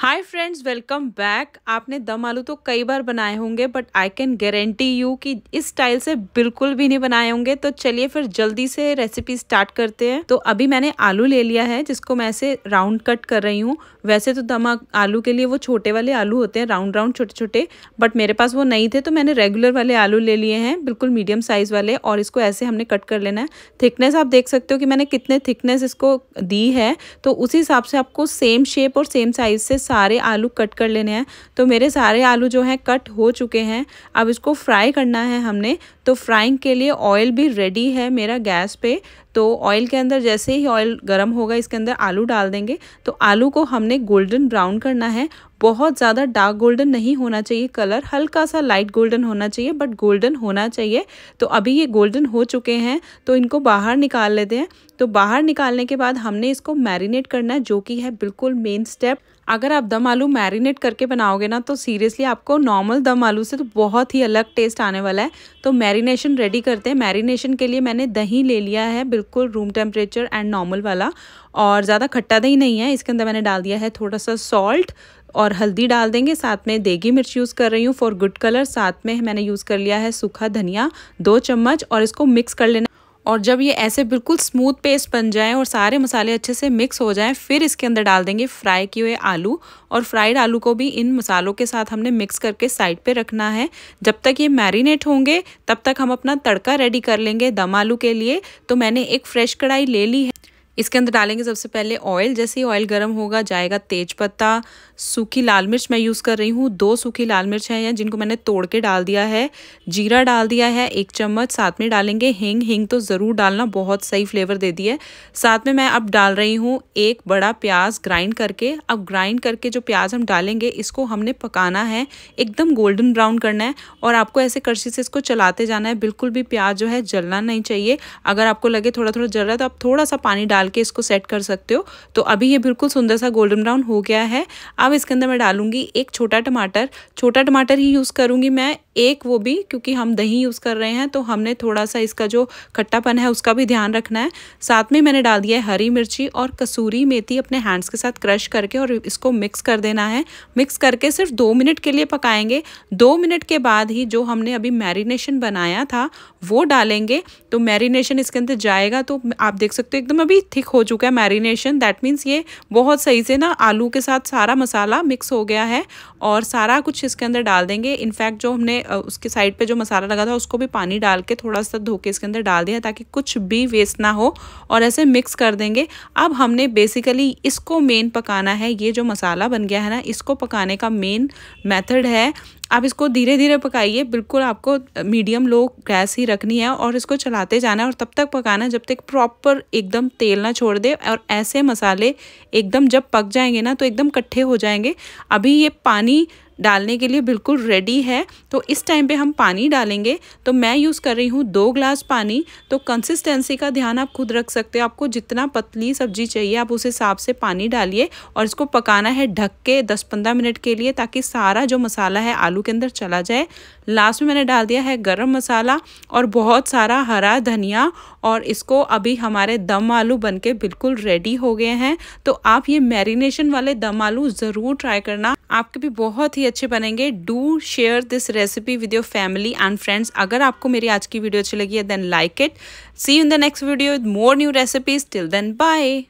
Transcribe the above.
hi friends welcome back आपने दम आलू तो कई बार बनाए होंगे but I can guarantee you कि इस स्टाइल से बिल्कुल भी नहीं बनाए होंगे तो चलिए फिर जल्दी से रेसिपी स्टार्ट करते हैं तो अभी मैंने आलू ले लिया है जिसको मैं ऐसे राउंड कट कर रही हूँ वैसे तो दम आलू के लिए वो छोटे वाले आलू होते हैं राउंड राउंड छोटे छोटे बट मेरे पास वो नहीं थे तो मैंने रेगुलर वाले आलू ले लिए हैं बिल्कुल मीडियम साइज़ वाले और इसको ऐसे हमने कट कर लेना है थिकनेस आप देख सकते हो कि मैंने कितने थिकनेस इसको दी है तो उसी हिसाब से आपको सेम शेप और सेम साइज़ से सारे आलू कट कर लेने हैं तो मेरे सारे आलू जो हैं कट हो चुके हैं अब इसको फ्राई करना है हमने तो फ्राइंग के लिए ऑयल भी रेडी है मेरा गैस पे तो ऑयल के अंदर जैसे ही ऑयल गर्म होगा इसके अंदर आलू डाल देंगे तो आलू को हमने गोल्डन ब्राउन करना है बहुत ज़्यादा डार्क गोल्डन नहीं होना चाहिए कलर हल्का सा लाइट गोल्डन होना चाहिए बट गोल्डन होना चाहिए तो अभी ये गोल्डन हो चुके हैं तो इनको बाहर निकाल लेते हैं तो बाहर निकालने के बाद हमने इसको मैरिनेट करना है जो कि है बिल्कुल मेन स्टेप अगर आप दम आलू मैरिनेट करके बनाओगे ना तो सीरियसली आपको नॉर्मल दम आलू से तो बहुत ही अलग टेस्ट आने वाला है तो मैरिनेशन रेडी करते हैं मैरिनेशन के लिए मैंने दही ले लिया है बिल्कुल रूम टेम्परेचर एंड नॉर्मल वाला और ज़्यादा खट्टा दही नहीं है इसके अंदर मैंने डाल दिया है थोड़ा सा सॉल्ट और हल्दी डाल देंगे साथ में देगी मिर्च यूज़ कर रही हूँ फॉर गुड कलर साथ में मैंने यूज़ कर लिया है सूखा धनिया दो चम्मच और इसको मिक्स कर लेना और जब ये ऐसे बिल्कुल स्मूथ पेस्ट बन जाए और सारे मसाले अच्छे से मिक्स हो जाएं फिर इसके अंदर डाल देंगे फ्राई किए हुए आलू और फ्राइड आलू को भी इन मसालों के साथ हमने मिक्स करके साइड पे रखना है जब तक ये मैरिनेट होंगे तब तक हम अपना तड़का रेडी कर लेंगे दम आलू के लिए तो मैंने एक फ्रेश कढ़ाई ले ली है इसके अंदर डालेंगे सबसे पहले ऑयल जैसे ही ऑयल गर्म होगा जाएगा तेज पत्ता सूखी लाल मिर्च मैं यूज़ कर रही हूँ दो सूखी लाल मिर्च हैं जिनको मैंने तोड़ के डाल दिया है जीरा डाल दिया है एक चम्मच साथ में डालेंगे हिंग हिंग तो ज़रूर डालना बहुत सही फ्लेवर देती है साथ में मैं अब डाल रही हूँ एक बड़ा प्याज ग्राइंड करके अब ग्राइंड करके जो प्याज हम डालेंगे इसको हमने पकाना है एकदम गोल्डन ब्राउन करना है और आपको ऐसे करछी से इसको चलाते जाना है बिल्कुल भी प्याज जो है जलना नहीं चाहिए अगर आपको लगे थोड़ा थोड़ा जल रहा है तो आप थोड़ा सा पानी डाल डाल के इसको सेट कर सकते हो तो अभी ये बिल्कुल सुंदर सा गोल्डन ब्राउन हो गया है अब इसके अंदर मैं डालूंगी एक छोटा टमाटर छोटा टमाटर ही यूज़ करूँगी मैं एक वो भी क्योंकि हम दही यूज़ कर रहे हैं तो हमने थोड़ा सा इसका जो खट्टापन है उसका भी ध्यान रखना है साथ में मैंने डाल दिया है हरी मिर्ची और कसूरी मेथी अपने हैंड्स के साथ क्रश करके और इसको मिक्स कर देना है मिक्स करके सिर्फ दो मिनट के लिए पकाएंगे दो मिनट के बाद ही जो हमने अभी मैरिनेशन बनाया था वो डालेंगे तो मैरिनेशन इसके अंदर जाएगा तो आप देख सकते हो एकदम अभी थिक हो चुका है मैरिनेशन दैट मीन्स ये बहुत सही से ना आलू के साथ सारा मसाला मिक्स हो गया है और सारा कुछ इसके अंदर डाल देंगे इनफैक्ट जो हमने उसके साइड पे जो मसाला लगा था उसको भी पानी डाल के थोड़ा सा धो के इसके अंदर डाल दिया ताकि कुछ भी वेस्ट ना हो और ऐसे मिक्स कर देंगे अब हमने बेसिकली इसको मेन पकाना है ये जो मसाला बन गया है ना इसको पकाने का मेन मेथड है आप इसको धीरे धीरे पकाइए बिल्कुल आपको मीडियम लो गैस ही रखनी है और इसको चलाते जाना है और तब तक पकाना जब तक प्रॉपर एकदम तेल ना छोड़ दे और ऐसे मसाले एकदम जब पक जाएंगे ना तो एकदम कट्ठे हो जाएंगे अभी ये पानी डालने के लिए बिल्कुल रेडी है तो इस टाइम पे हम पानी डालेंगे तो मैं यूज़ कर रही हूँ दो ग्लास पानी तो कंसिस्टेंसी का ध्यान आप खुद रख सकते हो आपको जितना पतली सब्जी चाहिए आप उस हिसाब से पानी डालिए और इसको पकाना है ढक के दस पंद्रह मिनट के लिए ताकि सारा जो मसाला है आलू के अंदर चला जाए लास्ट में मैंने डाल दिया है गरम मसाला और बहुत सारा हरा धनिया और इसको अभी हमारे दम आलू बनके बिल्कुल रेडी हो गए हैं तो आप ये मैरिनेशन वाले दम आलू ज़रूर ट्राई करना आपके भी बहुत ही अच्छे बनेंगे do share this recipe with your family and friends अगर आपको मेरी आज की वीडियो अच्छी लगी है then like it see in the next video with more new recipes till then bye